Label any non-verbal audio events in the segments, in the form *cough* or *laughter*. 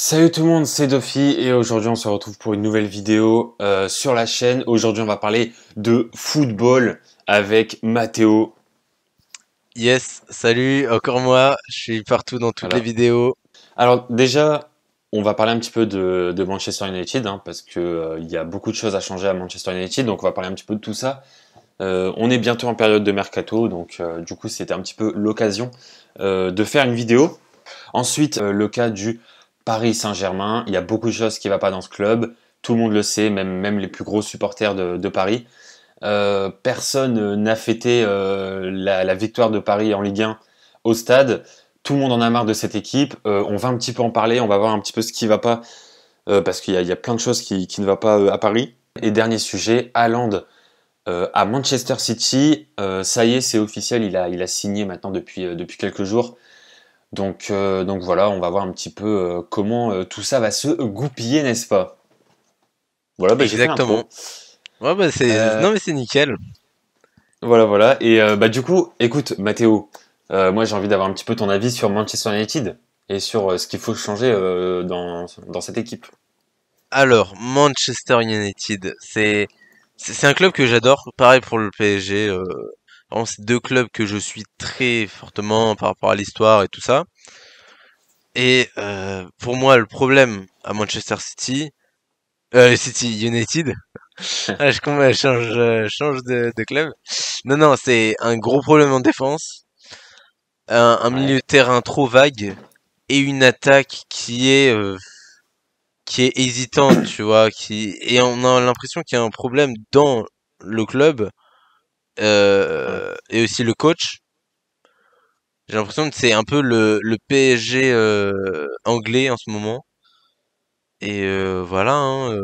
Salut tout le monde, c'est Dofi et aujourd'hui on se retrouve pour une nouvelle vidéo euh, sur la chaîne. Aujourd'hui on va parler de football avec Mathéo. Yes, salut, encore moi, je suis partout dans toutes les vidéos. Alors déjà, on va parler un petit peu de, Manchester United hein, parce qu'il euh, y a beaucoup de choses à changer à Manchester United, donc on va parler un petit peu de tout ça. Euh, on est bientôt en période de mercato, donc du coup c'était un petit peu l'occasion de faire une vidéo. Ensuite, le cas du Paris Saint-Germain. Il y a beaucoup de choses qui ne vont pas dans ce club. Tout le monde le sait, même, même les plus gros supporters de, Paris. Euh, personne euh, n'a fêté euh, la, victoire de Paris en Ligue 1 au stade. Tout le monde en a marre de cette équipe. on va un petit peu en parler, on va voir un petit peu ce qui ne va pas, parce qu'il y, a plein de choses qui, ne vont pas à Paris. Et dernier sujet, Haaland à Manchester City. ça y est, c'est officiel, il a, il a signé maintenant depuis, depuis quelques jours donc, euh, donc voilà, on va voir un petit peu euh, comment euh, tout ça va se goupiller, n'est-ce pas Voilà, bah, exactement. Ouais, bah, c'est non mais c'est nickel. Voilà, voilà. Et bah du coup, écoute, Mathéo, moi j'ai envie d'avoir un petit peu ton avis sur Manchester United et sur ce qu'il faut changer dans, cette équipe. Alors, Manchester United, c'est c'est un club que j'adore. Pareil pour le PSG en ces deux clubs que je suis très fortement par rapport à l'histoire et tout ça. Et euh, pour moi, le problème à Manchester City, euh, City United, *laughs* *laughs* je, change, change de, club. Non, non, c'est un gros problème en défense, un, milieu de terrain trop vague et une attaque qui est euh, qui est hésitante, tu vois, qui et on a l'impression qu'il y a un problème dans le club euh, et aussi le coach. J'ai l'impression que c'est un peu le, PSG euh, anglais en ce moment. Et euh, voilà, hein,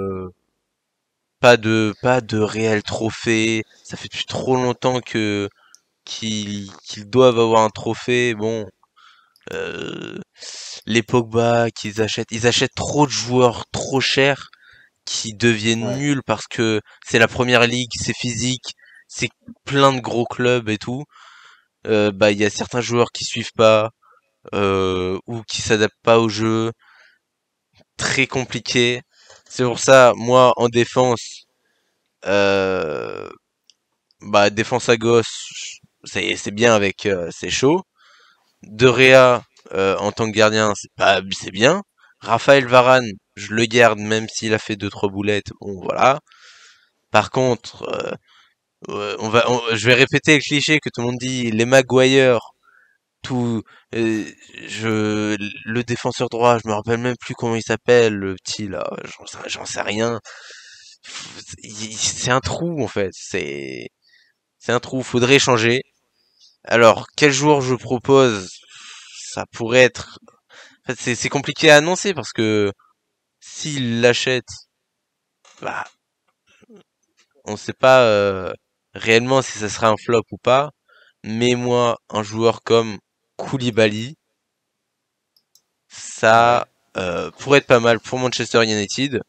pas de pas de réel trophée. Ça fait depuis trop longtemps que qu'ils doivent avoir un trophée. Bon, les Pogba qu'ils achètent, ils achètent trop de joueurs trop chers qui deviennent nuls parce que c'est la première ligue, c'est physique, c'est plein de gros clubs et tout. Euh, bah il y a certains joueurs qui suivent pas euh, ou qui s'adaptent pas au jeu. Très compliqué. C'est pour ça, moi en défense, euh, bah défense à gauche c'est bien avec c'est chaud. De Réa en tant que gardien, c'est pas c'est bien. Raphaël Varane, je le garde même s'il a fait deux trois boulettes. Bon voilà. Par contre, on va, je vais répéter le cliché que tout le monde dit, les Maguire, tout, je, le défenseur droit, je me rappelle même plus comment il s'appelle, le petit là, j'en sais rien. C'est un trou en fait, c'est, c'est un trou, faudrait changer. Alors, quel jour je propose Ça pourrait être. En fait, c'est compliqué à annoncer parce que s'il l'achète, bah, on sait pas. Euh, réellement si ça sera un flop ou pas. Mais moi, un joueur comme Koulibaly, ça euh, pourrait être pas mal pour Manchester United.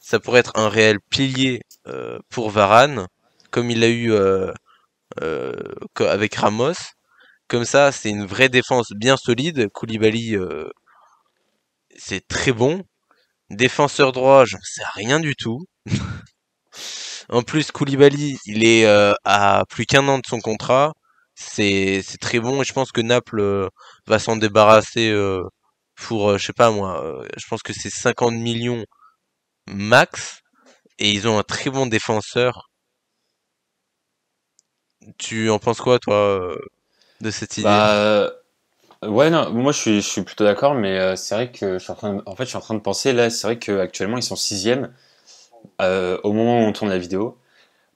Ça pourrait être un réel pilier euh, pour Varane, comme il l'a eu euh, euh avec Ramos. Comme ça, c'est une vraie défense bien solide. Koulibaly, c'est très bon. Défenseur droit, j'en sais rien du tout. *laughs* En plus, Koulibaly, il est euh, à plus qu'un an de son contrat. C'est très bon et je pense que Naples euh, va s'en débarrasser euh, pour, je sais pas moi, je pense que c'est 50 millions max. Et ils ont un très bon défenseur. Tu en penses quoi, toi, de cette idée bah, Ouais, moi je suis, je suis plutôt d'accord, mais c'est vrai que je suis en fait, je suis en train de penser là, c'est vrai qu'actuellement ils sont sixième euh, au moment où on tourne la vidéo.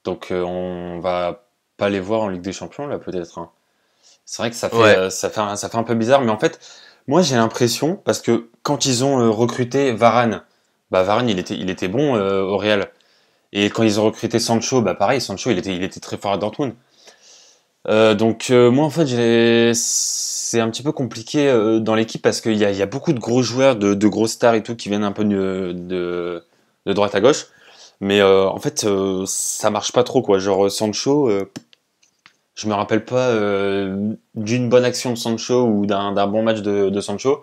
Donc euh, on va pas les voir en Ligue des Champions là peut-être. Hein. C'est vrai que ça fait, euh, ça, fait un, ça fait un peu bizarre, mais en fait, moi j'ai l'impression, parce que quand ils ont recruté Varane, bah Varane il était, il était bon au Real. Et quand ils ont recruté Sancho, bah pareil, Sancho il était, il était très fort à Dortmund. donc moi en fait c'est un petit peu compliqué dans l'équipe parce qu'il y, a, beaucoup de gros joueurs, de, de, gros stars et tout qui viennent un peu de, de droite à gauche. Mais euh, en fait, euh, ça marche pas trop, quoi. Genre, euh, Sancho, je me rappelle pas d'une bonne action de Sancho ou d'un bon match de, Sancho.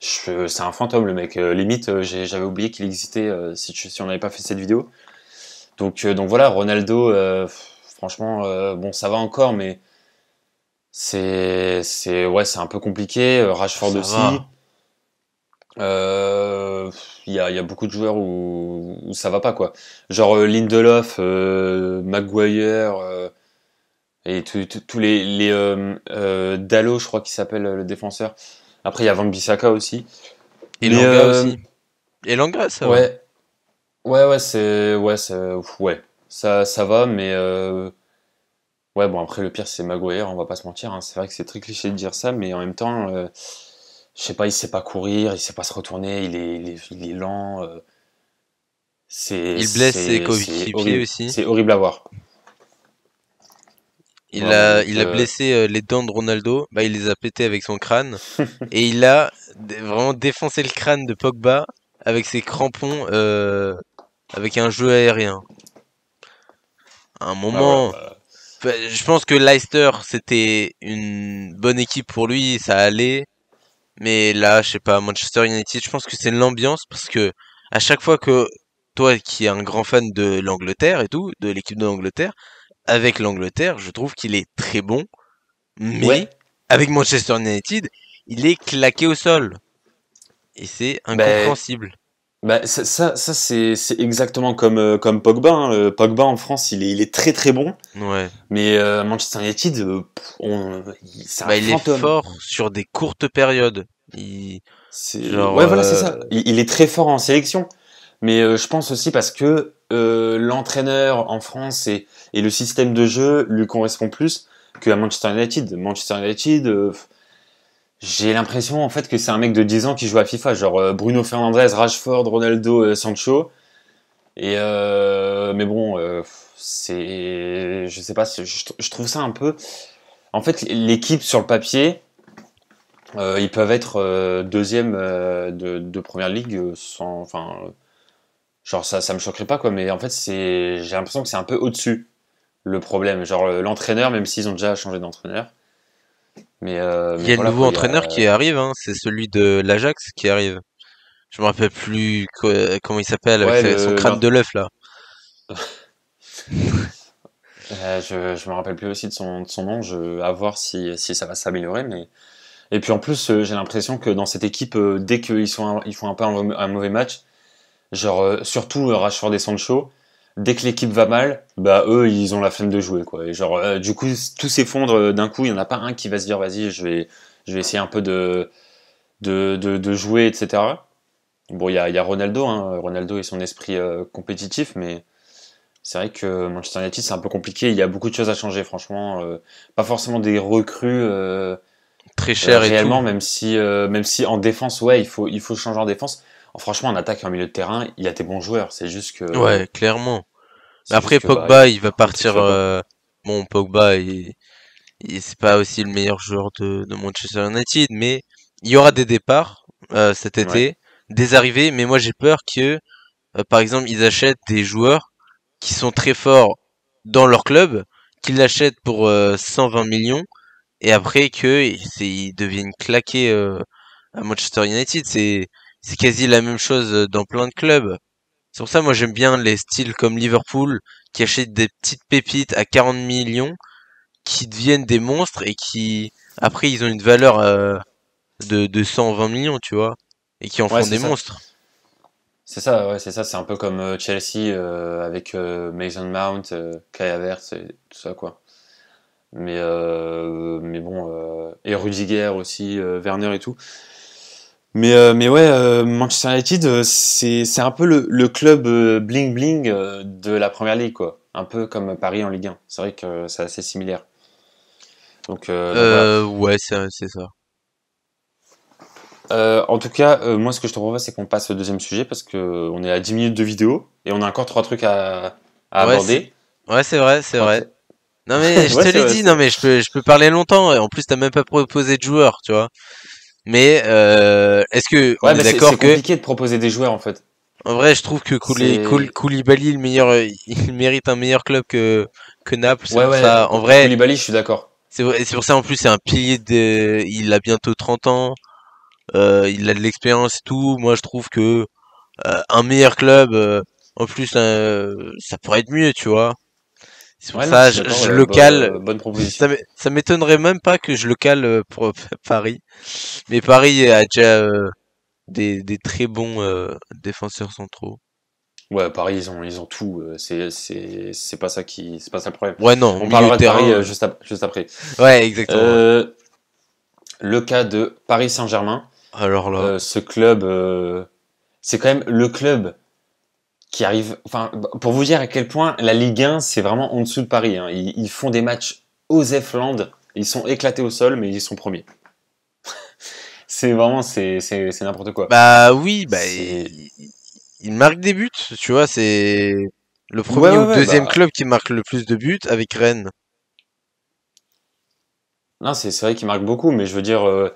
C'est un fantôme, le mec. limite, j'avais oublié qu'il existait si, si, on n'avait pas fait cette vidéo. Donc, donc voilà, Ronaldo, franchement, bon, ça va encore, mais c'est ouais, un peu compliqué. Rashford aussi. Euh, il y, a, y, a, beaucoup de joueurs où, où, ça va pas quoi. Genre euh, Lindelof, euh, Maguire et tous les, les Dallo, je crois qu'il s'appelle le défenseur. Après il y a Van Bissaka aussi. Et Mais, aussi. Et ça. Ouais. Ouais ouais c'est ouais ça ouais ça ça va mais ouais bon après le pire c'est Maguire on va pas se mentir hein. c'est vrai que c'est très cliché de dire ça mais en même temps je sais pas, il sait pas courir, il sait pas se retourner, il est, lent. Euh, c'est, il blesse ses coéquipiers aussi. C'est horrible à voir. Il, a, il a euh, blessé euh, les dents de Ronaldo, bah, il les a pétées avec son crâne, *laughs* et il a vraiment défoncé le crâne de Pogba avec ses crampons, avec un jeu aérien. un ah moment, bah, bah, je pense que Leicester c'était une bonne équipe pour lui, ça allait mais là, je sais pas, Manchester United, je pense que c'est l'ambiance parce que à chaque fois que toi qui es un grand fan de l'Angleterre et tout, de l'équipe de l'Angleterre, avec l'Angleterre, je trouve qu'il est très bon, mais avec Manchester United, il est claqué au sol. Et c'est bah, incompréhensible. Bah, ça, ça, c'est, exactement comme, euh, comme Pogba. Hein. Pogba en France, il est, il est très très bon. Mais euh, Manchester United, euh, on, il, bah, fort sur des courtes périodes. Il... ouais, voilà, c'est ça. Il, est très fort en sélection. Mais je pense aussi parce que l'entraîneur en France et, et, le système de jeu lui correspond plus qu'à Manchester United. Manchester United j'ai l'impression en fait que c'est un mec de 10 ans qui joue à FIFA, genre euh, Bruno Fernandez, Rashford, Ronaldo, euh, Sancho. Et euh, mais bon, euh, c'est, je sais pas, je, trouve ça un peu. En fait, l'équipe sur le papier, euh, ils peuvent être euh, deuxième de, de, première ligue sans, enfin, genre ça, ça me choquerait pas quoi. Mais en fait, c'est, j'ai l'impression que c'est un peu au-dessus le problème. Genre l'entraîneur, même s'ils ont déjà changé d'entraîneur, euh, il y a le nouveau entraîneur qui euh, arrive, hein, c'est celui de l'Ajax qui arrive. Je me rappelle plus comment il s'appelle son crâne de l'œuf là. *laughs* Euh, je, je me rappelle plus aussi de son, de nom, à voir si, ça va s'améliorer. Mais... Et puis en plus, j'ai l'impression que dans cette équipe, dès qu'ils ils font un peu un, mauvais match, genre surtout Rashford et Sancho, dès que l'équipe va mal, bah eux ils ont la flemme de jouer quoi. Et genre euh, du coup tout s'effondre euh, d'un coup, il y en a pas un qui va se dire vas-y je vais je vais essayer un peu de de, jouer etc. Bon il y a, y Ronaldo, hein. Ronaldo et son esprit euh, compétitif, mais c'est vrai que Manchester United c'est un peu compliqué. Il y a beaucoup de choses à changer franchement, pas forcément des recrues. Très chères réellement, même si même si en défense ouais il faut il faut changer en défense Franchement, en attaque en milieu de terrain, il y a des bons joueurs. C'est juste que. Ouais, clairement. Après, bah, Pogba, il va partir. Euh... Bon, Pogba, il... c'est pas aussi le meilleur joueur de, de Manchester United, mais il y aura des départs euh, cet été, des arrivées. Mais moi, j'ai peur que, euh, par exemple, ils achètent des joueurs qui sont très forts dans leur club, qu'ils l'achètent pour 120 euh, millions, et après que ils deviennent claqués à Manchester United. C'est c'est quasi la même chose euh, dans plein de clubs. C'est pour ça, moi, j'aime bien les styles comme Liverpool, qui achètent des petites pépites à 40 millions, qui deviennent des monstres et qui, après, ils ont une valeur euh, de, 120 millions, tu vois, et qui en font des monstres. C'est ça, ouais, c'est ça. C'est un peu comme euh, Chelsea avec Mason Mount, Kai Havertz et tout ça, quoi. Mais, mais bon, et Rudiger aussi, Werner et tout. Euh, mais, ouais, euh, Manchester United, euh, c'est, un peu le, club bling-bling de la première ligue, quoi. Un peu comme Paris en Ligue 1. C'est vrai que c'est assez similaire. Donc, ouais, c'est, ça. en tout cas, moi, ce que je te propose, c'est qu'on passe au deuxième sujet parce que on est à 10 minutes de vidéo et on a encore trois trucs à, aborder. Ouais, c'est vrai, c'est vrai. Non mais *laughs* je te l'ai dit, non mais je peux, je peux parler longtemps. Et en plus, t'as même pas proposé de joueur, tu vois. Mais euh, est-ce que on est d'accord que c'est compliqué de proposer des joueurs en fait. En vrai, je trouve que Koulibaly, le meilleur, euh, *laughs* il mérite un meilleur club que que Naples. en vrai, Koulibaly, je suis d'accord. C'est pour ça en plus, c'est un pilier. De, il a bientôt 30 ans. Euh, il a de l'expérience et tout. Moi, je trouve que euh, un meilleur club, en plus, ça pourrait être mieux, tu vois ça, je, le cale. Euh, bonne, proposition. Ça m'étonnerait même pas que je le cale euh, pour euh, Paris. Mais Paris a déjà des, très bons défenseurs centraux. Ouais, Paris, ils ont, ils ont tout. C'est, pas ça qui, c'est pas ça le problème. Ouais, non. On parlera de Paris juste, juste, après. Ouais, exactement. le cas de Paris Saint-Germain. Alors là. ce club, c'est quand même le club qui Enfin, pour vous dire à quel point la Ligue 1, c'est vraiment en dessous de Paris. Hein. Ils, font des matchs aux Flandres. Ils sont éclatés au sol, mais ils sont premiers. *laughs* c'est vraiment, c'est n'importe quoi. Bah oui, bah, ils marquent des buts, tu vois, c'est le premier ou deuxième bah. club qui marque le plus de buts avec Rennes. Non, c'est vrai qu'ils marquent beaucoup, mais je veux dire, euh,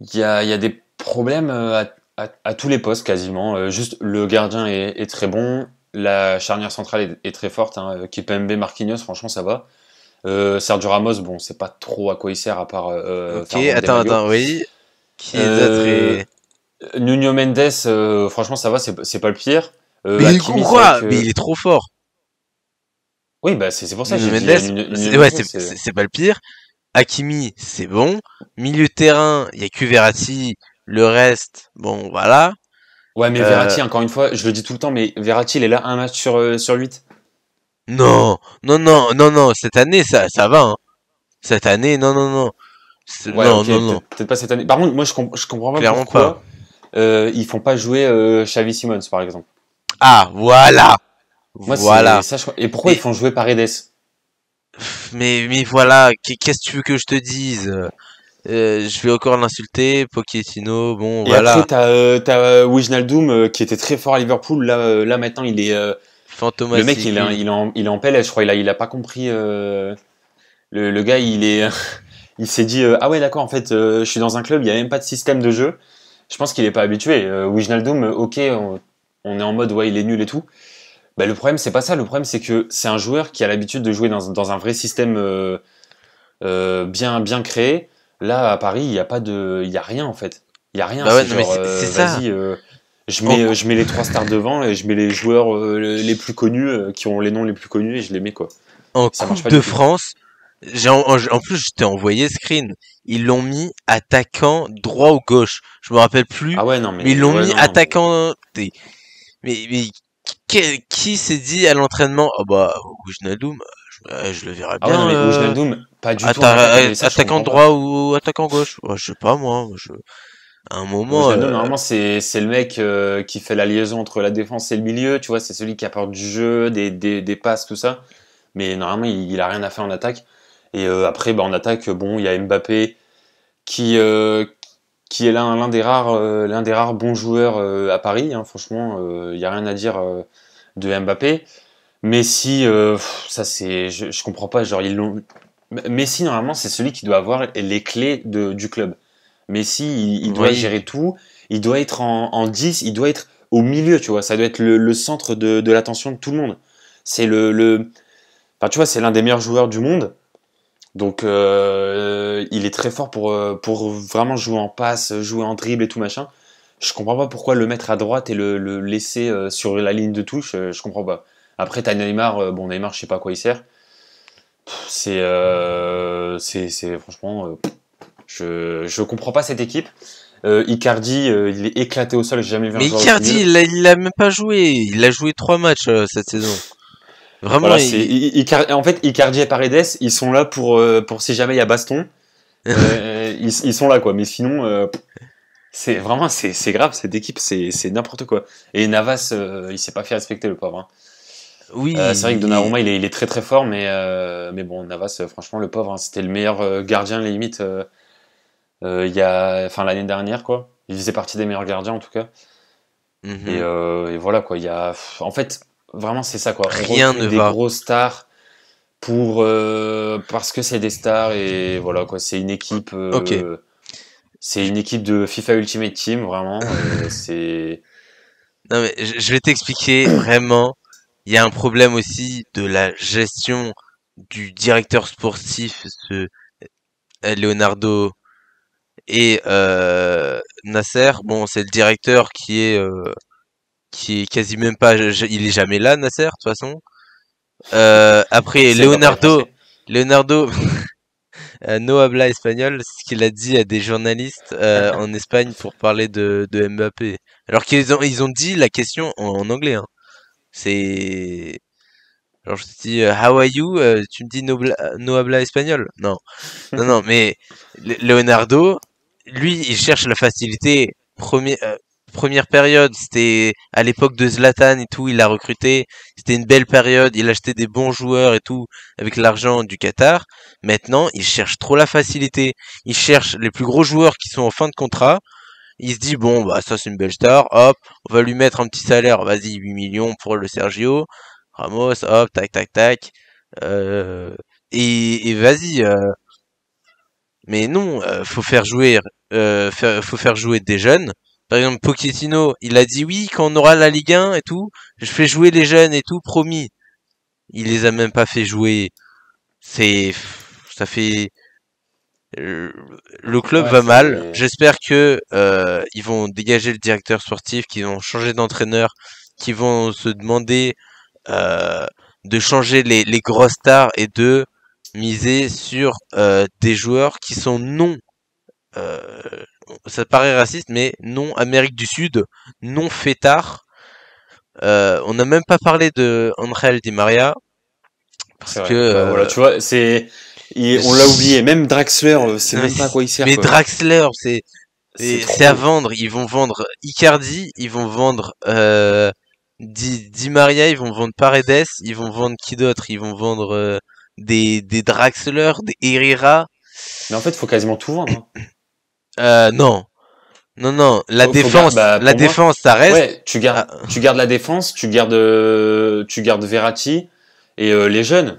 il y, a, des problèmes euh, à à, tous les postes quasiment. Euh, juste le gardien est, très bon, la charnière centrale est, très forte. Hein. Euh, Kipembe, Marquinhos, franchement, ça va. Euh, Sergio Ramos, bon, c'est pas trop à quoi il sert à part. ok, attends, attends, oui. Qui est très... Nuno Mendes, franchement, ça va, c'est pas le pire. mais il Mais il est trop fort. Oui, bah c'est pour ça que Mendes, c'est pas le pire. Hakimi, c'est bon. Milieu terrain, il y a que le reste, bon, voilà. Ouais, mais Verratti, euh, encore une fois, je le dis tout le temps, mais Verratti, il est là un match sur, euh, sur 8. Non, non, non, non, non, cette année, ça, va. Hein. Cette année, non, non, non. non, non, non. Peut-être pas cette année. Par contre, moi, je, comprends pas pourquoi pas. Euh, ils font pas jouer Xavi Simmons, par exemple. Ah, voilà Voilà. Et pourquoi ils font jouer Paredes mais, mais voilà, qu'est-ce que tu veux que je te dise euh, je vais encore l'insulter, Pochettino, bon, voilà. Et après, t'as euh, euh, Wijnaldum qui était très fort à Liverpool. Là, là maintenant, il est. fantôme. Le mec, il, est en PLS, je crois. Il a, pas compris. Le, le, gars, il est. *laughs* il s'est dit Ah ouais, d'accord, en fait, je suis dans un club, il n'y a même pas de système de jeu. Je pense qu'il est pas habitué. Wijnaldum, ok, on, est en mode Ouais, il est nul et tout. Bah, le problème, c'est pas ça. Le problème, c'est que c'est un joueur qui a l'habitude de jouer dans, dans, un vrai système bien, bien créé. Là, à Paris, il n'y a pas de, il y a rien en fait. Il y a rien. c'est ça. je mets, je mets les trois stars devant et je mets les joueurs euh, les plus connus euh, qui ont les noms les plus connus et je les mets quoi. En Coupe de France, j'ai en, plus je t'ai envoyé screen. Ils l'ont mis attaquant droit ou gauche. Je me rappelle plus. Ah ouais non mais, mais ils l'ont mis attaquant. Mais, mais qui, s'est dit à l'entraînement oh bah Wijnaldum euh, je, le verrai ah bien pas du ah, tout. Euh, attaquant droit ou attaquant gauche Je sais pas moi. un moment. Euh, normalement, c'est le mec euh, qui fait la liaison entre la défense et le milieu. Tu vois, c'est celui qui apporte du jeu, des, passes, tout ça. Mais normalement, il, n'a a rien à faire en attaque. Et après, bah, en attaque, bon, il y a Mbappé qui qui est l'un des rares des rares bons joueurs à Paris. Hein. franchement, il n'y a rien à dire de Mbappé. si ça c'est, je, je comprends pas. Genre ils l'ont Messi, normalement, c'est celui qui doit avoir les clés du club. Messi, il, il doit gérer tout. Il doit être en, en, 10, il doit être au milieu, tu vois. Ça doit être le, centre de, l'attention de tout le monde. C'est le, le... tu vois, c'est l'un des meilleurs joueurs du monde. Donc, euh, il est très fort pour, euh, pour vraiment jouer en passe, jouer en dribble et tout machin. Je comprends pas pourquoi le mettre à droite et le, laisser euh, sur la ligne de touche. Je comprends pas. Après, t'as Neymar. Bon, Neymar, je sais pas à quoi il sert. Euh, c'est c'est franchement, euh, je je comprends pas cette équipe. Euh, Icardi, il est éclaté au sol. J'ai jamais vu. Un Mais Icardi, il a, même pas joué. Il a joué trois matchs cette saison. Vraiment. en fait, Icardi et Paredes, ils sont là pour pour si jamais il y a baston. *laughs* ils, sont là quoi. Mais sinon. c'est vraiment c'est grave cette équipe c'est n'importe quoi et Navas il s'est pas fait respecter le pauvre hein. Oui. Euh, c'est vrai que Donnarumma, il est, il est, très très fort, mais, euh, mais bon, Navas, euh, franchement, le pauvre, hein, c'était le meilleur gardien, les limites, il y a, l'année dernière, quoi. Il faisait partie des meilleurs gardiens, en tout cas. Mhm. et, voilà, quoi. Il y a, en fait, vraiment, c'est ça, quoi. Rien de ne des gros stars pour, parce que c'est des stars et voilà, quoi. C'est une équipe. ok. C'est une équipe de FIFA Ultimate Team, vraiment. c'est. Non, mais je vais t'expliquer vraiment il y a un problème aussi de la gestion du directeur sportif, ce euh, Leonardo et euh, Nasser. Bon, c'est le directeur qui est quasiment euh, qui est quasi pas, il est jamais là, Nasser de toute façon. après Leonardo, Leonardo. *laughs* no habla espagnol, ce qu'il a dit à des journalistes en Espagne pour parler de, Mbappé. Alors qu'ils ont, ils ont dit la question en, en anglais. Hein. C'est genre je te dis euh, How are you euh, Tu me dis euh, no, habla espagnol Non, non, non. Mais Leonardo, lui, il cherche la facilité. première période, c'était à l'époque de Zlatan et tout. Il a recruté. C'était une belle période. Il achetait des bons joueurs et tout avec l'argent du Qatar. Maintenant, il cherche trop la facilité. Il cherche les plus gros joueurs qui sont en fin de contrat il se dit bon bah ça c'est une belle star, hop, on va lui mettre un petit salaire, vas-y 8 millions pour le Sergio Ramos, hop, tac tac tac, euh, et, et vas-y. Euh, mais non, euh, faut faire jouer, faut faire jouer des jeunes. Par exemple, Pochettino, il a dit oui quand on aura la Ligue 1 et tout, je fais jouer les jeunes et tout, promis. Il les a même pas fait jouer. C'est, ça fait, euh, le club va mal. J'espère que euh, ils vont dégager le directeur sportif, qu'ils vont changer d'entraîneur, qu'ils vont se demander euh, de changer les, les grosses stars et de miser sur euh, des joueurs qui sont non. Euh, ça paraît raciste, mais non Amérique du Sud, non fêtard. Euh, on n'a même pas parlé de André Di Maria parce que bah, voilà, tu vois, c'est on l'a oublié. Même Draxler, euh, c'est même pas à quoi il sert. Mais Draxler, c'est c'est à vendre. Ils vont vendre Icardi, ils vont vendre euh, Di, Maria, ils vont vendre Paredes, ils vont vendre qui d'autre Ils vont vendre euh, des, des Draxler, des Herrera. Mais en fait, il faut quasiment tout vendre. Hein. *clears throat* Euh, non. Non, non, la défense, bah, la défense, ça reste. tu gardes, ah. tu gardes la défense, tu gardes, tu gardes Verratti et les jeunes.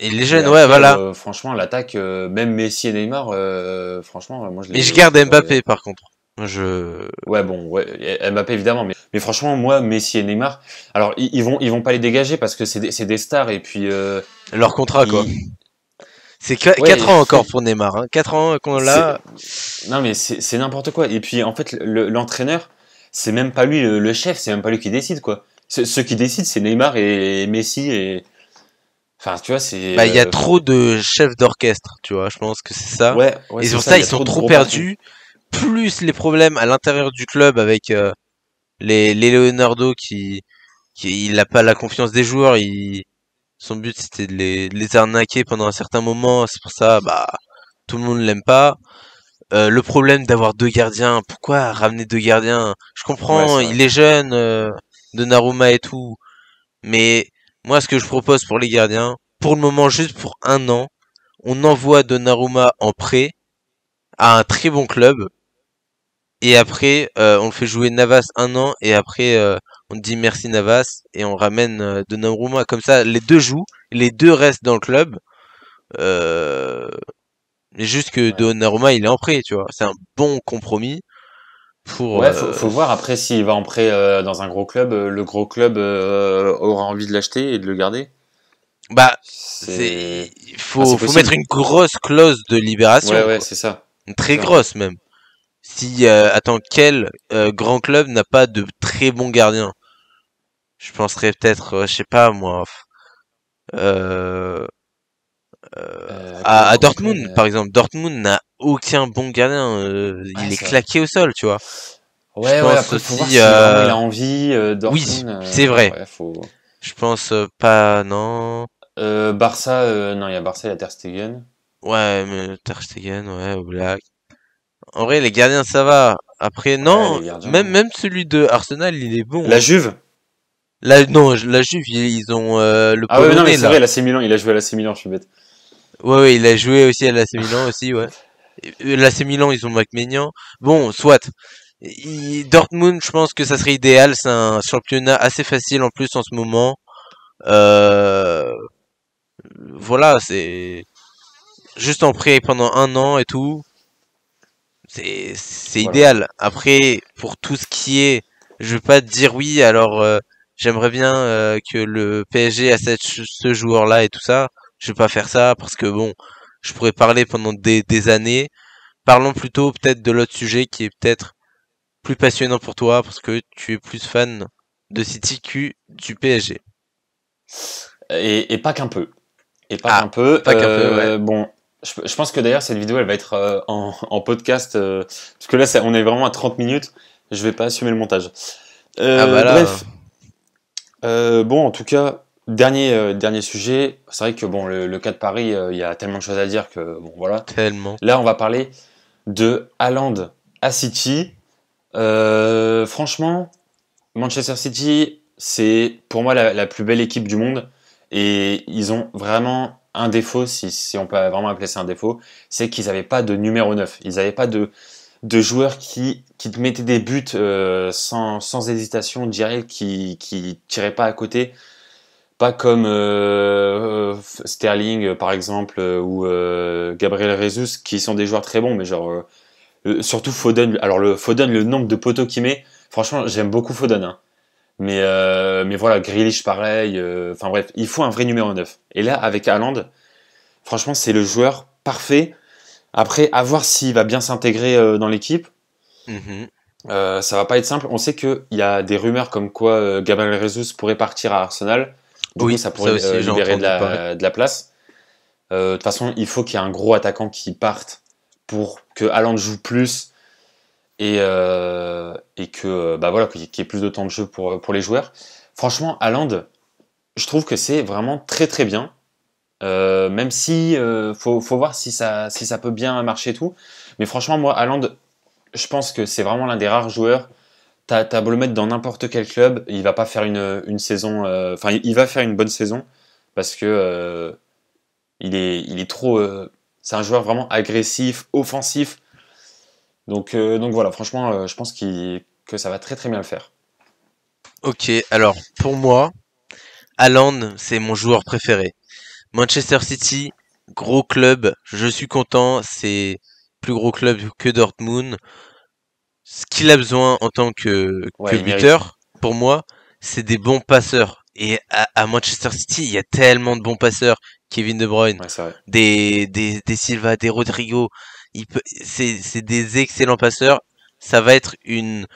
Et les jeunes, ouais, voilà. Euh, franchement, l'attaque, euh, même Messi et Neymar, euh, franchement, moi je Mais je garde Mbappé par contre. Je. Ouais, bon, ouais, Mbappé évidemment, mais, mais franchement, moi, Messi et Neymar, alors ils, vont, ils vont pas les dégager parce que c'est des, des, stars et puis. Leur contrat, quoi. C'est 4 ans encore pour Neymar. Hein. 4 ans qu'on l'a. Non, mais c'est n'importe quoi. Et puis, en fait, l'entraîneur, c'est même pas lui le, chef, c'est même pas lui qui décide, quoi. Ce, qui décide, c'est Neymar et Messi et, Enfin, tu vois, c'est. Bah, il y a euh, trop de chefs d'orchestre, tu vois. Je pense que c'est ça. Ouais, et ça, ils sont trop, perdus. Plus les problèmes à l'intérieur du club avec euh, les, Leonardo qui, qui il n'a pas la confiance des joueurs. Il, son but c'était de les, les arnaquer pendant un certain moment. C'est pour ça, bah, tout le monde l'aime pas. Euh, le problème d'avoir deux gardiens. Pourquoi ramener deux gardiens Je comprends, il est jeune, euh, de Naruma et tout, mais moi, ce que je propose pour les gardiens, pour le moment, juste pour un an, on envoie Donnarumma en prêt à un très bon club. Et après, euh, on fait jouer Navas un an. Et après, euh, on dit merci Navas. Et on ramène euh, Donnarumma. Comme ça, les deux jouent. Les deux restent dans le club. Mais juste que Donnarumma, il est en prêt, tu vois. C'est un bon compromis. Ouais, euh, faut, voir après s'il va en prêt euh, dans un gros club, euh, le gros club aura envie de l'acheter et de le garder. Bah, c'est ah, faut, mettre une grosse clause de libération. Ouais, ouais, c'est ça. Une très grosse même. Si attends, quel grand club n'a pas de très bons gardien Je penserais peut-être, je sais pas moi. Euh, euh, à, Dortmund, euh, par exemple, Dortmund n'a aucun bon gardien. il est, claqué au sol, tu vois. Ouais, je ouais, pense aussi, si il a envie. Dortmund, oui, c'est vrai. Je pense pas, non. Barça, non, il y a Barça, il y a Ter Stegen. Ouais, mais Ter Stegen, ouais, Oblak. En vrai, les gardiens, ça va. Après, non, même, même celui de Arsenal, il est bon. La hein. Juve non, la Juve, ils ont euh, le Ah ouais, non, mais c'est vrai, la il a joué à la C je suis bête. Ouais, il a joué aussi à l'AC Milan aussi, ouais. L'AC Milan, ils ont Macménian. Bon, soit. Dortmund, je pense que ça serait idéal. C'est un championnat assez facile en plus en ce moment. Euh, voilà, c'est juste en prêt pendant un an et tout. C'est idéal. Après, pour tout ce qui est, je veux pas dire oui. Alors, euh, j'aimerais bien euh, que le PSG a ce joueur-là et tout ça je vais pas faire ça parce que bon, je pourrais parler pendant des, années. Parlons plutôt peut-être de l'autre sujet qui est peut-être plus passionnant pour toi parce que tu es plus fan de City Q du PSG. Et, pas qu'un peu. Et pas ah, qu'un peu. Euh, bon, je, pense que d'ailleurs cette vidéo elle va être euh, en, podcast euh, parce que là on est vraiment à 30 minutes. Je vais pas assumer le montage. Ah bah bref. bon, en tout cas, Dernier, euh, dernier sujet, c'est vrai que bon, le, cas de Paris, euh, il y a tellement de choses à dire que bon, voilà. Tellement. Là, on va parler de Haaland à City. Euh, franchement, Manchester City, c'est pour moi la, plus belle équipe du monde. Et ils ont vraiment un défaut, si, on peut vraiment appeler ça un défaut, c'est qu'ils n'avaient pas de numéro 9. Ils n'avaient pas de, de joueurs qui, qui mettaient des buts sans, sans hésitation, direct, qui ne tiraient pas à côté pas comme euh, euh, Sterling euh, par exemple ou Gabriel Jesus qui sont des joueurs très bons mais genre surtout Foden alors le Foden le nombre de poteaux qu'il met franchement j'aime beaucoup Foden hein. mais mais voilà Grealish pareil enfin bref il faut un vrai numéro 9 et là avec Haaland franchement c'est le joueur parfait après à voir s'il va bien s'intégrer dans l'équipe mm-hmm. ça va pas être simple. On sait qu'il y a des rumeurs comme quoi Gabriel Jesus pourrait partir à Arsenal oui, ça pourrait euh, libérer de la, place. Euh, de toute façon, il faut qu'il y ait un gros attaquant qui parte pour que Aland joue plus et, euh, que bah voilà qu'il y ait plus de temps de jeu pour, pour les joueurs. Franchement, Aland, je trouve que c'est vraiment très très bien. même si il faut, voir si ça, si ça peut bien marcher et tout. Mais franchement, moi, Aland, je pense que c'est vraiment l'un des rares joueurs t'as beau le mettre dans n'importe quel club, il va pas faire une, saison. Euh, enfin, il va faire une bonne saison parce que euh, il, est, il est trop. Euh, c'est un joueur vraiment agressif, offensif. Donc, donc voilà, franchement, je pense que ça va très très bien le faire. Ok, alors pour moi, Alan, c'est mon joueur préféré. Manchester City, gros club, je suis content, c'est plus gros club que Dortmund ce qu'il a besoin en tant que, buteur, pour moi, c'est des bons passeurs. Et à, Manchester City, il y a tellement de bons passeurs. Kevin De Bruyne, des, des, des, Silva, des Rodrigo. C'est des excellents passeurs. Ça va être une,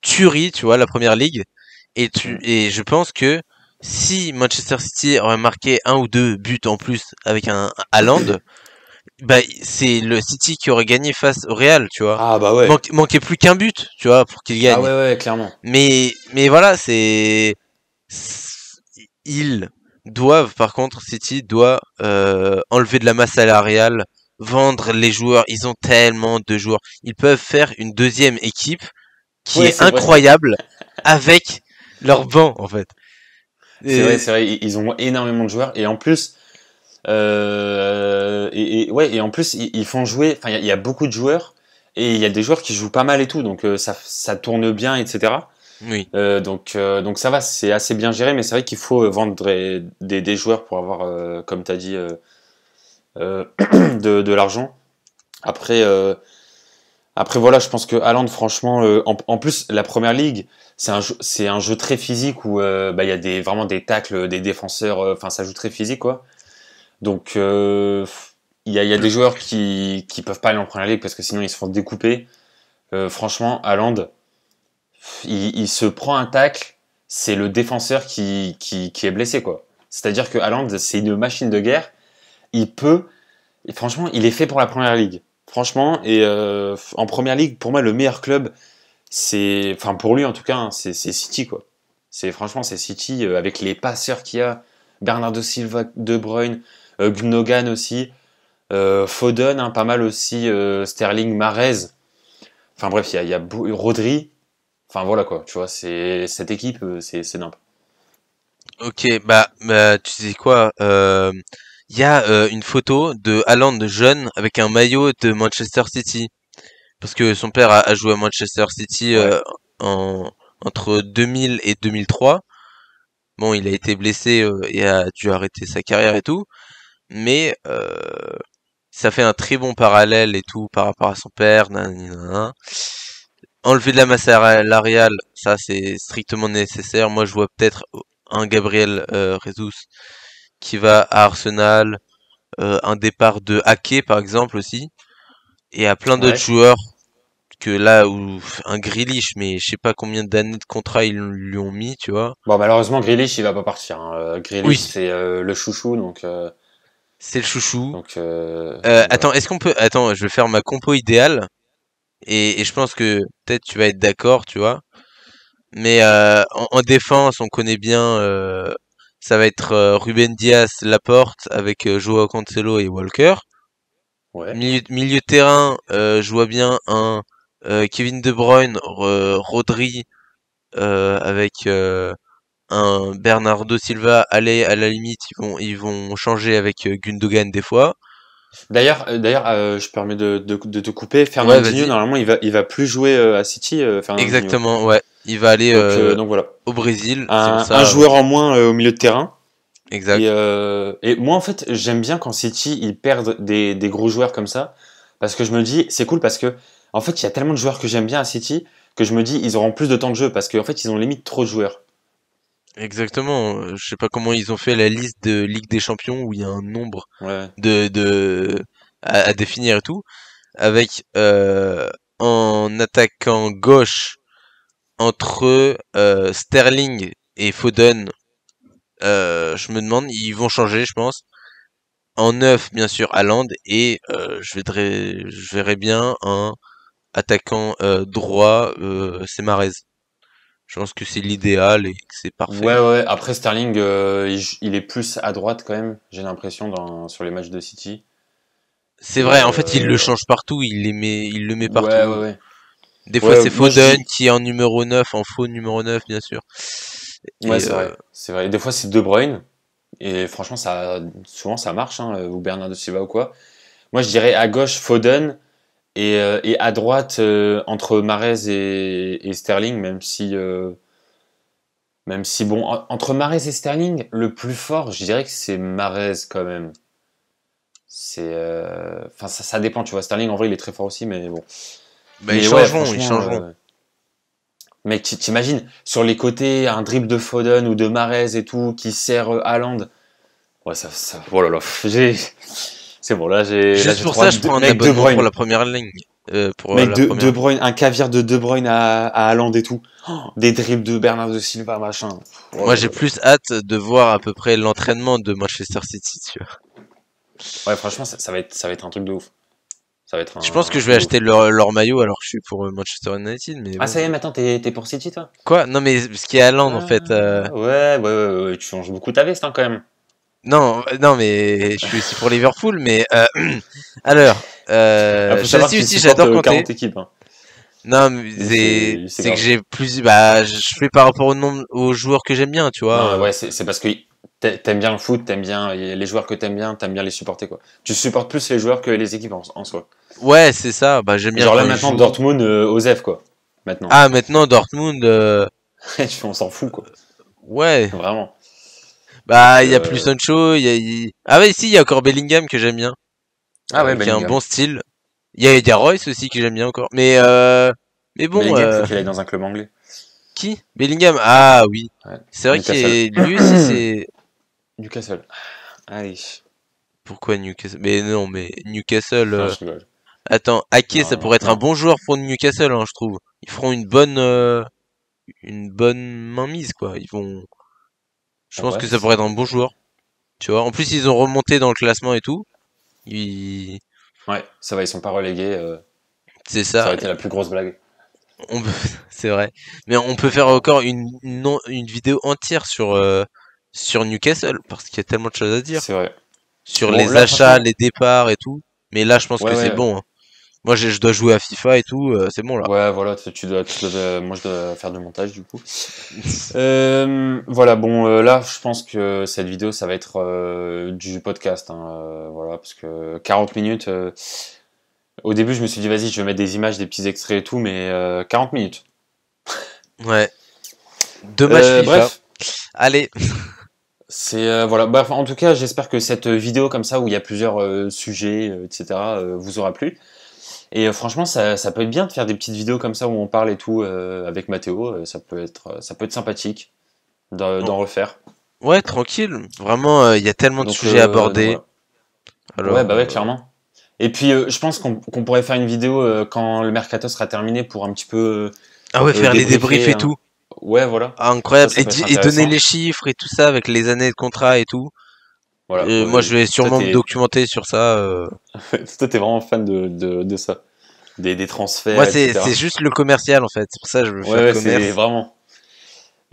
tuerie, tu vois, la première ligue. Et, tu, mm. et je pense que si Manchester City aurait marqué un ou deux buts en plus avec un Haaland, *clears throat* bah, c'est le City qui aurait gagné face au Real, tu vois. Ah bah ouais. plus qu'un but, tu vois, pour qu'il gagne. Ah ouais, ouais, clairement. Mais, mais voilà, c'est. Ils doivent, par contre, City doit euh, enlever de la masse salariale, vendre les joueurs. Ils ont tellement de joueurs. Ils peuvent faire une deuxième équipe qui est, incroyable avec leur banc, en fait. C'est vrai, c'est vrai. Ils ont énormément de joueurs. Et en plus, euh, et, ouais, et en plus, ils, font jouer. Enfin, il y, a beaucoup de joueurs et il y a des joueurs qui jouent pas mal et tout, donc euh, ça, ça, tourne bien, etc. Oui. Euh, donc, donc ça va, c'est assez bien géré, mais c'est vrai qu'il faut vendre des, des, joueurs pour avoir, comme tu as dit, *clears throat* de, l'argent. Après, après voilà, je pense que Allende franchement, en, plus, la première ligue, c'est un, jeu, un jeu très physique où bah, il y a des, vraiment des tacles des défenseurs, enfin, ça joue très physique, quoi. Donc, euh, il y, a, des joueurs qui ne peuvent pas aller en première ligue parce que sinon ils se font découper. Euh, franchement, Haaland, il, se prend un tacle, c'est le défenseur qui, est blessé. quoi. C'est-à-dire que Haaland, c'est une machine de guerre. Il peut, et franchement, il est fait pour la première ligue. Franchement, et euh, en première ligue, pour moi, le meilleur club, c'est, enfin pour lui en tout cas, hein, c'est City quoi. C'est franchement c'est City avec les passeurs qu'il y a, Bernardo Silva, De Bruyne, euh, Gnogan aussi, euh, Foden, hein, pas mal aussi, euh, Sterling, Marez. Enfin bref, il y a, Rodri. Enfin voilà quoi, tu vois, cette équipe, c'est simple Ok, bah, bah, tu sais quoi il y a une photo de de jeune avec un maillot de Manchester City. Parce que son père a, joué à Manchester City entre 2000 et 2003. Bon, il a été blessé et a dû arrêter sa carrière et tout mais euh, ça fait un très bon parallèle et tout par rapport à son père. Enlever de la masse l'Arial ça c'est strictement nécessaire. Moi je vois peut-être un Gabriel euh, qui va à Arsenal, euh, un départ de Hake par exemple aussi, et à plein d'autres joueurs que là où un Grilich mais je sais pas combien d'années de contrat ils lui ont mis, tu vois. Bon malheureusement Grilich il va pas partir. Hein. Euh, Grilich c'est le chouchou donc c'est le chouchou. Euh, euh, attends, est-ce qu'on peut. Attends, je vais faire ma compo idéale. Et, je pense que peut-être tu vas être d'accord, tu vois. Mais euh, en, défense, on connaît bien. ça va être Ruben Diaz, Laporte, avec Joao Cancelo et Walker. Ouais. Milieu, milieu, terrain, je vois bien un Kevin De Bruyne, Rodri, avec un Bernardo Silva, aller à la limite, ils vont, changer avec euh, Gundogan des fois. D'ailleurs, euh, d'ailleurs, euh, je permets de, de, te couper. Fernandinho, normalement, il va, il va plus jouer à City. Exactement, ouais. Il va aller donc, voilà. au Brésil. Un, joueur en moins au milieu de terrain. Exact. Et, moi, en fait, j'aime bien quand City ils perdent des, gros joueurs comme ça, parce que je me dis, c'est cool parce que, en fait, il y a tellement de joueurs que j'aime bien à City que je me dis, ils auront plus de temps de jeu parce qu'en fait, ils ont limite trop de joueurs. Exactement. Euh, je sais pas comment ils ont fait la liste de Ligue des Champions où il y a un nombre de, de à, définir et tout. Avec euh, en attaquant gauche entre euh, Sterling et Foden, euh, je me demande, ils vont changer, je pense. En neuf, bien sûr, Haaland et euh, je, verrais je verrais bien un attaquant euh, droit, c'est Marez. Je pense que c'est l'idéal et que c'est parfait. Ouais, ouais. Après, Sterling, euh, il, est plus à droite quand même, j'ai l'impression, sur les matchs de City. C'est vrai, en fait, il le euh, change partout, il, les met, il le met partout. Ouais, ouais, Des fois, c'est Foden qui est en numéro 9, en faux numéro 9, bien sûr. ouais, c'est vrai. Euh, des fois, c'est De Bruyne. Et franchement, ça, souvent, ça marche, hein, ou de Silva ou quoi. Moi, je dirais à gauche Foden, euh, et, à droite, euh, entre Marez et, Sterling, même si. Euh, même si, bon, entre Marez et Sterling, le plus fort, je dirais que c'est Marez quand même. C'est. Enfin, ça, dépend, tu vois. Sterling, en vrai, il est très fort aussi, mais bon. Ben, mais ils changeront, ils changeront. Mais t'imagines, sur les côtés, un dribble de Foden ou de Marez et tout, qui sert Haaland. Ouais, ça, ça, oh là j'ai... C'est bon, là j'ai. Juste pour ça, je prends un abonnement pour la première ligne. Euh, pour la de, première... un caviar de De Bruyne à, à et tout. des dribbles de Bernard de Silva, machin. Moi, j'ai plus hâte de voir à peu près l'entraînement de Manchester City, tu vois. Ouais, franchement, ça, va être, ça va être un truc de ouf. Ça va être un... Je pense que je vais acheter leur, maillot alors que je suis pour euh, Manchester United. Mais ah, ça y est, maintenant, t'es pour City, toi Quoi Non, mais ce qui est Allende, en ah. fait. Euh. Ouais, ouais, ouais, tu changes beaucoup ta veste, hein, quand même. Non, non, mais je suis aussi pour Liverpool, mais euh, *clears throat* alors, euh, je ah, aussi, j'adore compter. Euh, 40 équipes, hein. Non, mais c'est que j'ai plus, bah, je fais par rapport au nombre aux joueurs que j'aime bien, tu vois. ouais, c'est parce que t'aimes bien le foot, t'aimes bien les joueurs que t'aimes bien, t'aimes bien les supporter quoi. Tu supportes plus les joueurs que les équipes en, soi. Ouais, c'est ça. Bah j'aime bien. Genre là maintenant Dortmund, euh, quoi. Maintenant. Ah maintenant Dortmund. Euh, *laughs* on s'en fout quoi. Ouais. Vraiment. Bah, il y a euh, plus Sancho, il y a... Ah ouais, si, il y a encore Bellingham que j'aime bien. Ah ouais, euh, Qui a un bon style. Il y a, Edgar Royce aussi que j'aime bien encore. Mais euh... Mais bon, il faut euh, qu'il dans un club anglais. qui Bellingham Ah oui. C'est vrai qu'il que lui aussi, c'est... *coughs* Newcastle. Allez. Pourquoi Newcastle Mais non, mais Newcastle... Ah, attends, ça pourrait être un bon joueur pour Newcastle, hein, je trouve. Ils feront une bonne, une bonne mainmise, quoi. Ils vont, je pense que ça pourrait être un bon joueur. Tu vois, en plus ils ont remonté dans le classement et tout. Ouais, ça va, ils sont pas relégués. Euh. C'est ça. Ça aurait été la plus grosse blague. *laughs* C'est vrai. Mais on peut faire encore une, une vidéo entière euh, sur, Newcastle parce qu'il y a tellement de choses à dire. C'est vrai. Sur les achats, les départs et tout. Mais là, je pense que c'est bon. Hein. Moi, je dois jouer à FIFA et tout, euh, c'est bon là. Ouais, voilà, tu euh, moi je dois faire du montage du coup. *laughs* Euh, voilà, bon, là, je pense que cette vidéo, ça va être du podcast, hein, voilà, parce que 40 minutes. au début, je me suis dit, vas-y, je vais mettre des images, des petits extraits et tout, mais 40 minutes. *laughs* ouais. Deux matchs FIFA. Bref. Allez. voilà. en tout cas, j'espère que cette vidéo comme ça où il y a plusieurs sujets, etc., vous aura plu. Et euh, franchement, ça, peut être bien de faire des petites vidéos comme ça où on parle et tout euh, avec Mathéo. Euh, ça, peut être, ça peut être sympathique d'en refaire. Ouais, tranquille. Vraiment, il y a tellement de sujets abordés. aborder. Alors, ouais, bah ouais, clairement. Et puis, je pense qu'on pourrait faire une vidéo quand le mercato sera terminé pour un petit peu. ah ouais, faire les débriefs et hein. tout. Ouais, voilà. Ah, incroyable. et donner les chiffres et tout ça avec les années de contrat et tout moi, je vais sûrement me documenter sur ça. Euh. *laughs* Toi, t'es vraiment fan de, de, ça. Des, des, transferts. Moi, c'est juste le commercial en fait. C'est pour ça que je veux faire ouais, le commerce. Vraiment.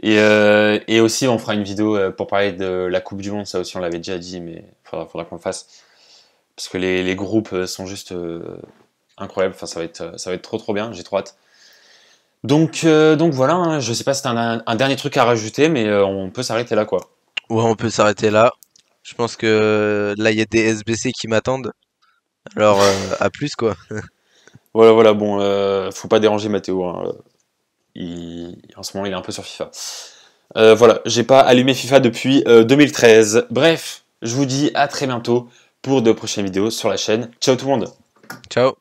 Et, euh, et, aussi, on fera une vidéo euh, pour parler de la Coupe du Monde. Ça aussi, on l'avait déjà dit, mais il faudra, qu'on le fasse. Parce que les, les groupes sont juste incroyables. Enfin, ça va, être, ça va être trop trop bien. J'ai trop hâte. Donc, donc voilà, hein. je sais pas si c'est un, un, dernier truc à rajouter, mais on peut s'arrêter là quoi. Ouais, on peut s'arrêter là. Je pense que là, il y a des SBC qui m'attendent. Alors, euh, à plus, quoi. *laughs* voilà, voilà, bon, euh, faut pas déranger Mathéo. Hein. En ce moment, il est un peu sur FIFA. Euh, voilà, j'ai pas allumé FIFA depuis 2013. Bref, je vous dis à très bientôt pour de prochaines vidéos sur la chaîne. Ciao tout le monde. Ciao.